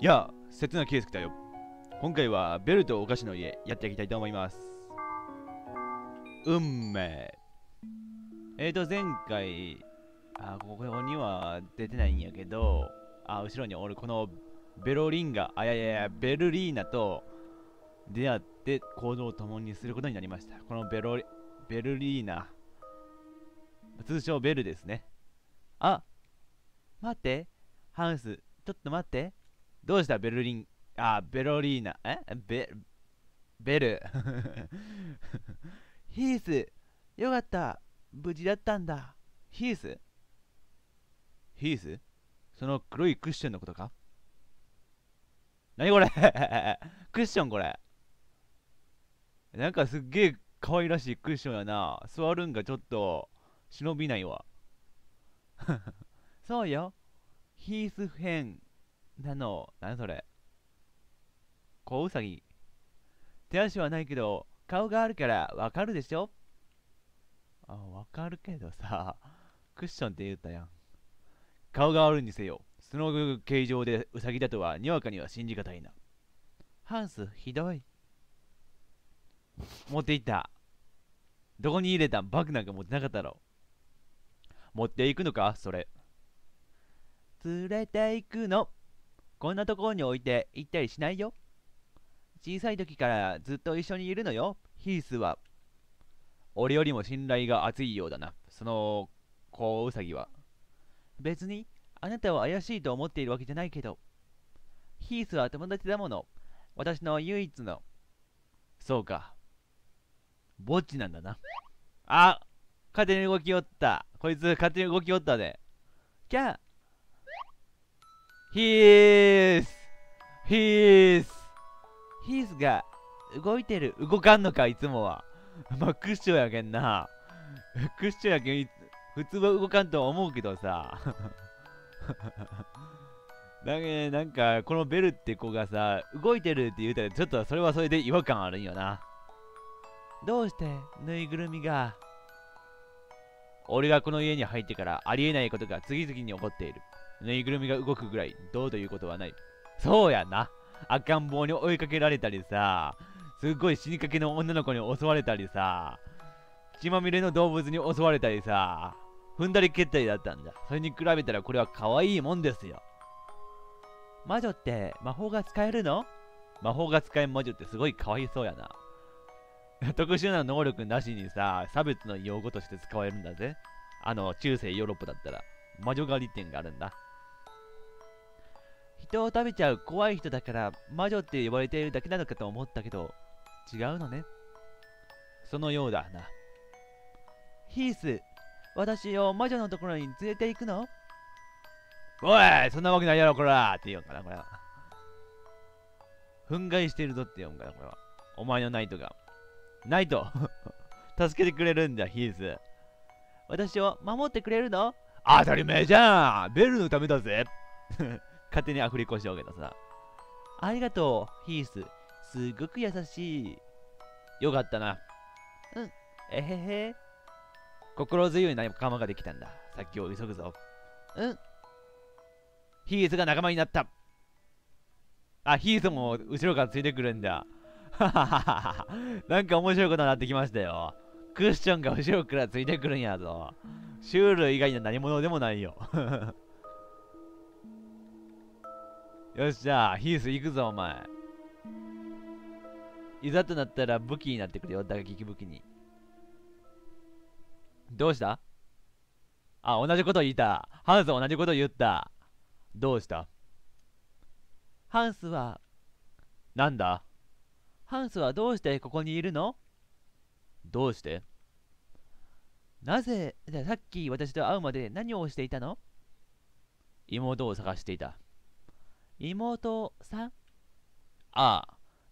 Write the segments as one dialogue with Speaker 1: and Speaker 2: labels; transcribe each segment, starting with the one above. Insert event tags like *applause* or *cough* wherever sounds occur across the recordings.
Speaker 1: いや、刹那圭介だよ。今回はベルとお菓子の家やっていきたいと思います。運命。えーと、前回、あ、ここには出てないんやけど、あ、後ろに俺このベロリンガ、あ、いやいやいや、ベルリーナと出会って行動を共にすることになりました。このベロリ、ベルリーナ。通称ベルですね。あ待ってハウス、ちょっと待ってどうしたベルリン、あ、ベロリーナ、えベ、ベル。*laughs* ヒース、よかった。無事だったんだ。ヒースヒースその黒いクッションのことか何これ *laughs* クッションこれ。なんかすっげえ可愛らしいクッションやな。座るんがちょっと忍びないわ。*laughs* そうよ。ヒース編。何の、なそれ。小ウサギ。手足はないけど、顔があるからわかるでしょあ、わかるけどさ、クッションって言ったやん。顔があるにせよ、その形状でウサギだとは、にわかには信じがたいな。ハンス、ひどい。持っていった。どこに入れたんバッグなんか持ってなかったろ。持っていくのかそれ。連れて行くの。こんなところに置いて行ったりしないよ。小さい時からずっと一緒にいるのよ、ヒースは。俺よりも信頼が厚いようだな、その、子ウサギは。別に、あなたは怪しいと思っているわけじゃないけど。ヒースは友達だもの。私の唯一の。そうか。ぼっちなんだな。あ勝手に動きおった。こいつ勝手に動きおったで、ね。キャー He is! He is! He is が動いてる。動かんのか、いつもは。まあ、クッションやけんな。クッションやけん、普通は動かんと思うけどさ。だ *laughs* けなんか、このベルって子がさ、動いてるって言うたら、ちょっとそれはそれで違和感あるんよな。どうして、ぬいぐるみが。俺がこの家に入ってから、ありえないことが次々に起こっている。ぬいぐるみが動くぐらいどうということはないそうやな赤ん坊に追いかけられたりさすっごい死にかけの女の子に襲われたりさ血まみれの動物に襲われたりさ踏んだり蹴ったりだったんだそれに比べたらこれは可愛いもんですよ魔女って魔法が使えるの魔法が使える魔女ってすごい可哀想やな特殊な能力なしにさ差別の用語として使われるんだぜあの中世ヨーロッパだったら魔女狩り店があるんだ人を食べちゃう怖い人だから魔女って呼ばれているだけなのかと思ったけど、違うのね。そのようだな。ヒース、私を魔女のところに連れて行くのおいそんなわけないやろ、こらって言うんかな、これは。憤慨してるぞって読むから、これは。お前のナイトが。ナイト *laughs* 助けてくれるんだ、ヒース。私を守ってくれるの当たり前じゃんベルのためだぜ *laughs* 勝手にアフレコしようけたさ。ありがとう、ヒース。すごく優しい。よかったな。うん。えへへ。心強い仲間ができたんだ。さっきを急ぐぞ。うん。ヒースが仲間になった。あ、ヒースも後ろからついてくるんだ。なんか面白いことになってきましたよ。クッションが後ろからついてくるんやぞ。シュール以外の何者でもないよ。よし、じゃあ、ヒース行くぞ、お前。いざとなったら武器になってくれよ、打撃武器に。どうしたあ、同じこと言った。ハンス同じこと言った。どうしたハンスは、なんだハンスはどうしてここにいるのどうしてなぜ、さっき私と会うまで何をしていたの妹を探していた。妹さんああ、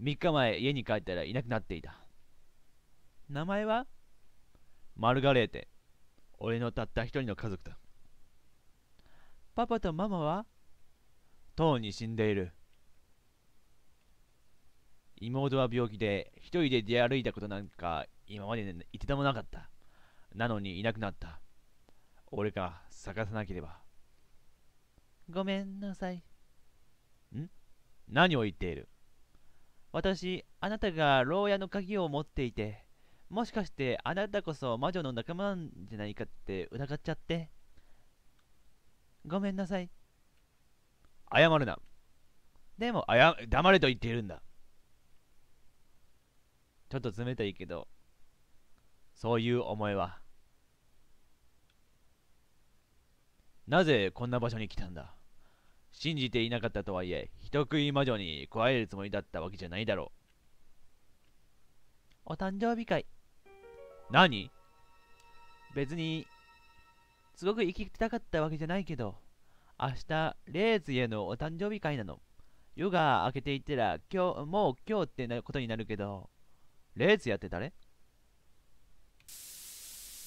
Speaker 1: 3日前家に帰ったらいなくなっていた。名前はマルガレーテ。俺のたった一人の家族だ。パパとママはとうに死んでいる。妹は病気で一人で出歩いたことなんか今まで一度もなかった。なのにいなくなった。俺が探さなければ。ごめんなさい。ん何を言っている私、あなたが牢屋の鍵を持っていて、もしかしてあなたこそ魔女の仲間なんじゃないかって疑っちゃって。ごめんなさい。謝るな。でも、あや、黙れと言っているんだ。ちょっと冷たいけど、そういう思いは。なぜこんな場所に来たんだ信じていなかったとはいえ、人食い魔女に加えるつもりだったわけじゃないだろう。お誕生日会。何別に、すごく行きたかったわけじゃないけど、明日、レイズへのお誕生日会なの。夜が明けていったら、今日、もう今日ってなことになるけど、レーズやって誰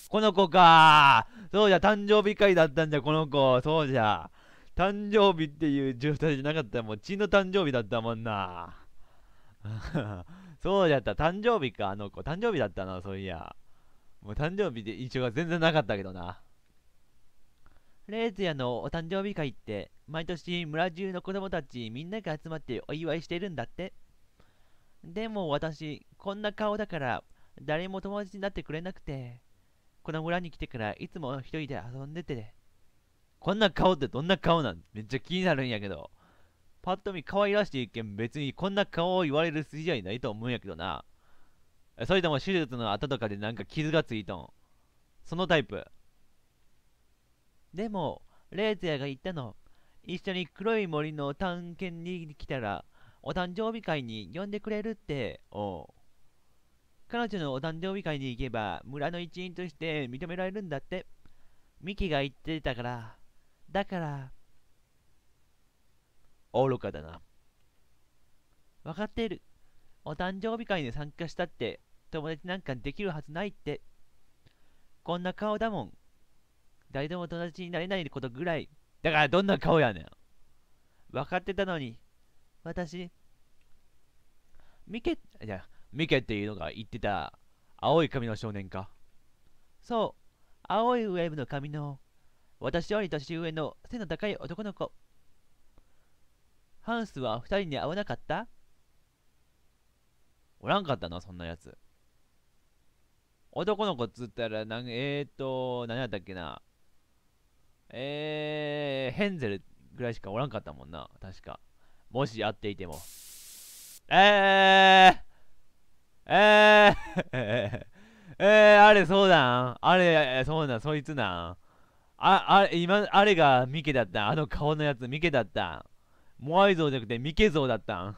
Speaker 1: この子かそうじゃ、誕生日会だったんじゃ、この子。そうじゃ。誕生日っていう状態じゃなかったもん。血の誕生日だったもんな。*laughs* そうじゃった。誕生日か、あの子。誕生日だったな、そういや。もう誕生日で印象が全然なかったけどな。レーズヤのお誕生日会って、毎年村中の子供たちみんなが集まってお祝いしてるんだって。でも私、こんな顔だから、誰も友達になってくれなくて、この村に来てからいつも一人で遊んでて、こんな顔ってどんな顔なんめっちゃ気になるんやけど。パッと見可愛らしいけん別にこんな顔を言われる筋合いないと思うんやけどな。それとも手術の後とかでなんか傷がついとん。そのタイプ。でも、レーズヤが言ったの。一緒に黒い森の探検に来たら、お誕生日会に呼んでくれるって。おう。彼女のお誕生日会に行けば、村の一員として認められるんだって。ミキが言ってたから。だから、愚かだな。わかっている。お誕生日会に参加したって、友達なんかできるはずないって。こんな顔だもん。誰でも友達になれないことぐらい。だからどんな顔やねん。分かってたのに、私、ミケ、いや、ミケっていうのが言ってた、青い髪の少年か。そう、青いウェーブの髪の私より年上の背の高い男の子。ハンスは二人に会わなかったおらんかったな、そんなやつ。男の子っつったら、なんえーと、何やったっけな。えー、ヘンゼルぐらいしかおらんかったもんな、確か。もし会っていても。えーえー、えー、あれそうなんあれ、そうなんそいつなんあ、あ、今、あれがミケだった。あの顔のやつ、ミケだった。モアイ像じゃなくてミケ像だったん。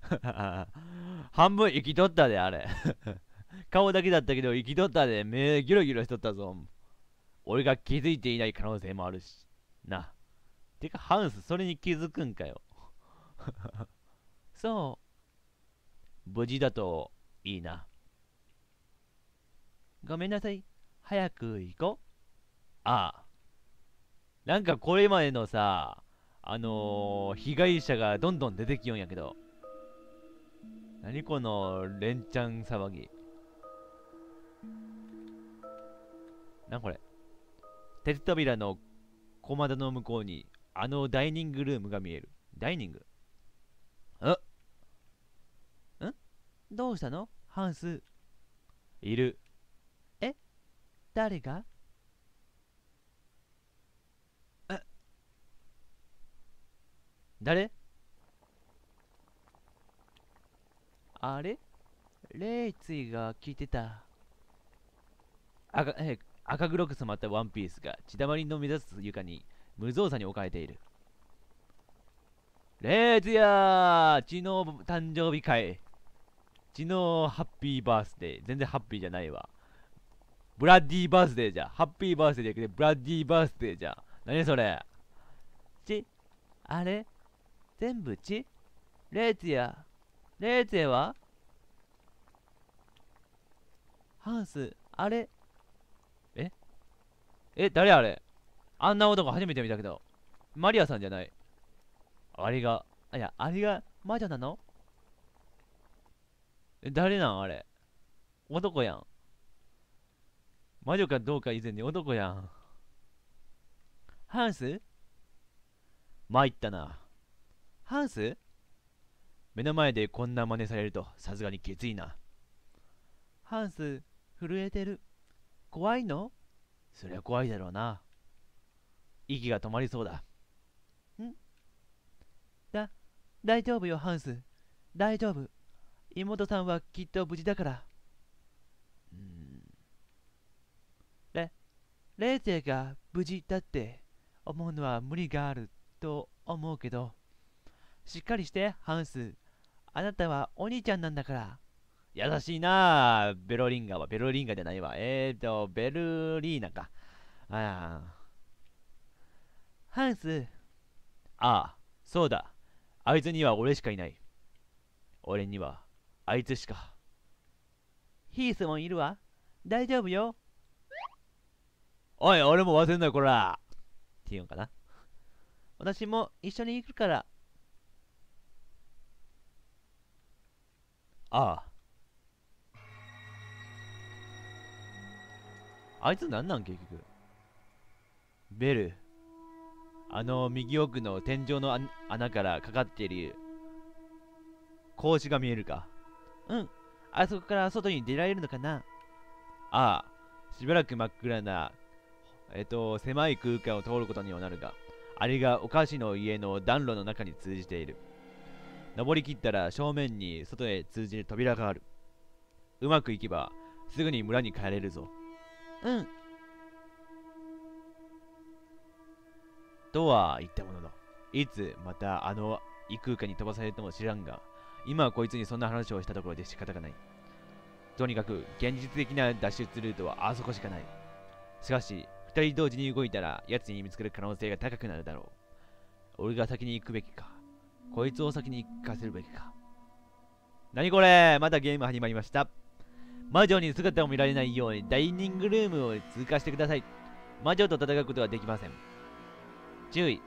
Speaker 1: *laughs* 半分生きとったで、あれ。*laughs* 顔だけだったけど、生きとったで、目ギロギロしとったぞ。俺が気づいていない可能性もあるし。な。てか、ハウス、それに気づくんかよ。*laughs* そう。無事だといいな。ごめんなさい。早く行こう。ああ。なんかこれまでのさ、あのー、被害者がどんどん出てきよんやけど。何この、連チャン騒ぎ。なんこれ。鉄扉の小窓の向こうに、あのダイニングルームが見える。ダイニングうんどうしたのハンス。いる。え誰が誰あれレイツイが聞いてた。赤、え、赤黒く染まったワンピースが血だまりの目指す床に無造作に置かれている。レイツヤー血の誕生日会血のハッピーバースデー全然ハッピーじゃないわ。ブラッディーバースデーじゃ。ハッピーバースデーじゃなくて、ブラッディーバースデーじゃ。何それち、あれ全部ちレーツやレーツやはハンスあれええ誰あれあんな男初めて見たけどマリアさんじゃないあれがあいやあれが魔女なのえ誰なんあれ男やん魔女かどうか以前に男やんハンス参ったなハウス目の前でこんな真似されるとさすがにきついな。ハウス、震えてる。怖いのそりゃ怖いだろうな。息が止まりそうだ。んだ、大丈夫よ、ハウス。大丈夫。妹さんはきっと無事だから。うん。れ、レイゼが無事だって思うのは無理があると思うけど。しっかりして、ハウス。あなたはお兄ちゃんなんだから。優しいなベロリンガは、ベロリンガじゃないわ。えーと、ベルリーナか。ああ。ハウス。ああ、そうだ。あいつには俺しかいない。俺には、あいつしか。ヒースもいるわ。大丈夫よ。おい、俺も忘れんな、こら。っていうんかな。私も一緒に行くから。ああ。あいつなんなん結局。ベル。あの右奥の天井の穴からかかっている格子が見えるか。うん。あそこから外に出られるのかなああ。しばらく真っ暗な、えっと、狭い空間を通ることにはなるが、あれがお菓子の家の暖炉の中に通じている。登りきったら正面に外へ通じる扉がある。うまくいけばすぐに村に帰れるぞ。うん。とは言ったものの、いつまたあの異空間に飛ばされても知らんが、今はこいつにそんな話をしたところで仕方がない。とにかく現実的な脱出ルートはあそこしかない。しかし、二人同時に動いたら奴に見つける可能性が高くなるだろう。俺が先に行くべきか。こいつを先に行かせるべきか。何これまたゲーム始まりました。魔女に姿を見られないようにダイニングルームを通過してください。魔女と戦うことはできません。注意。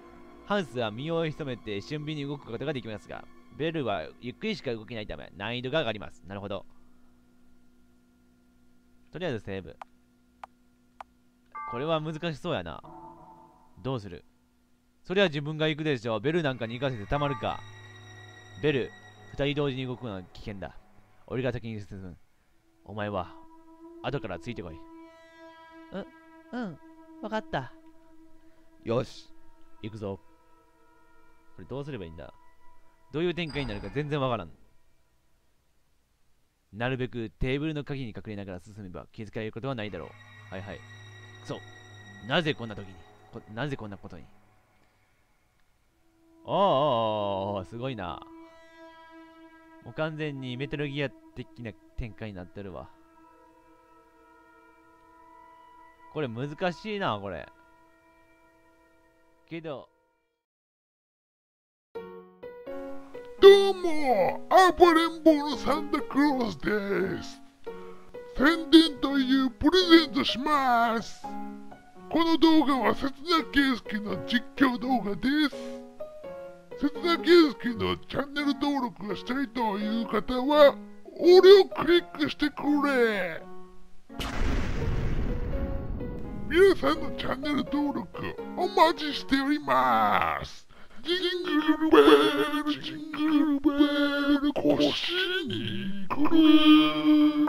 Speaker 1: ハンスは身を潜めて俊敏に動くことができますが、ベルはゆっくりしか動けないため難易度が上がります。なるほど。とりあえずセーブ。これは難しそうやな。どうするそれは自分が行くでしょ。ベルなんかに行かせてたまるか。ベル、二人同時に動くのは危険だ。俺が先に進む。お前は、後からついてこい。う、うん。わかった。よし。行くぞ。これどうすればいいんだどういう展開になるか全然わからん。なるべくテーブルの鍵に隠れながら進めば気づかれることはないだろう。はいはい。そう。なぜこんな時になぜこんなことにおーおーすごいな。もう完全にメタルギア的な展開になってるわ。これ難しいな、これ。けど。どうも暴れん坊のサンタクロースです宣伝というプレゼントしますこの動画は刹那圭介の実況動画です瀬戸田圭のチャンネル登録がしたいという方は、俺をクリックしてくれ皆さんのチャンネル登録お待ちしておりますジングルベル、ジングルベル、腰にくる